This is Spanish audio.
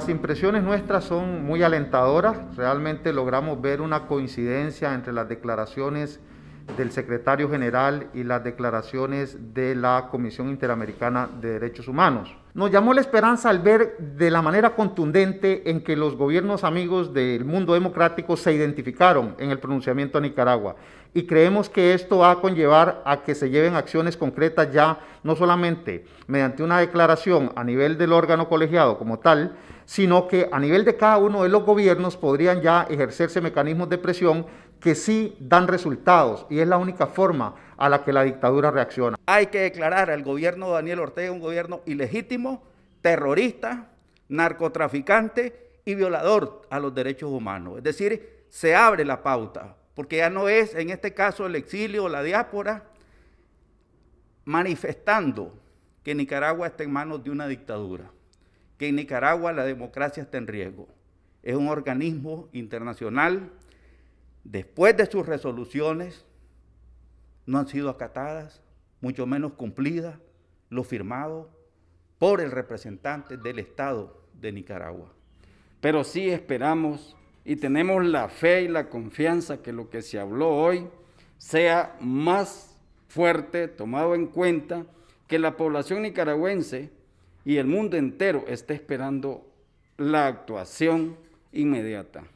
Las impresiones nuestras son muy alentadoras, realmente logramos ver una coincidencia entre las declaraciones del secretario general y las declaraciones de la Comisión Interamericana de Derechos Humanos. Nos llamó la esperanza al ver de la manera contundente en que los gobiernos amigos del mundo democrático se identificaron en el pronunciamiento a Nicaragua y creemos que esto va a conllevar a que se lleven acciones concretas ya, no solamente mediante una declaración a nivel del órgano colegiado como tal, sino que a nivel de cada uno de los gobiernos podrían ya ejercerse mecanismos de presión que sí dan resultados y es la única forma a la que la dictadura reacciona. Hay que declarar al gobierno de Daniel Ortega un gobierno ilegítimo, terrorista, narcotraficante y violador a los derechos humanos. Es decir, se abre la pauta porque ya no es en este caso el exilio o la diáspora manifestando que Nicaragua está en manos de una dictadura, que en Nicaragua la democracia está en riesgo. Es un organismo internacional, después de sus resoluciones, no han sido acatadas, mucho menos cumplidas, lo firmado por el representante del Estado de Nicaragua. Pero sí esperamos y tenemos la fe y la confianza que lo que se habló hoy sea más fuerte, tomado en cuenta, que la población nicaragüense y el mundo entero está esperando la actuación inmediata.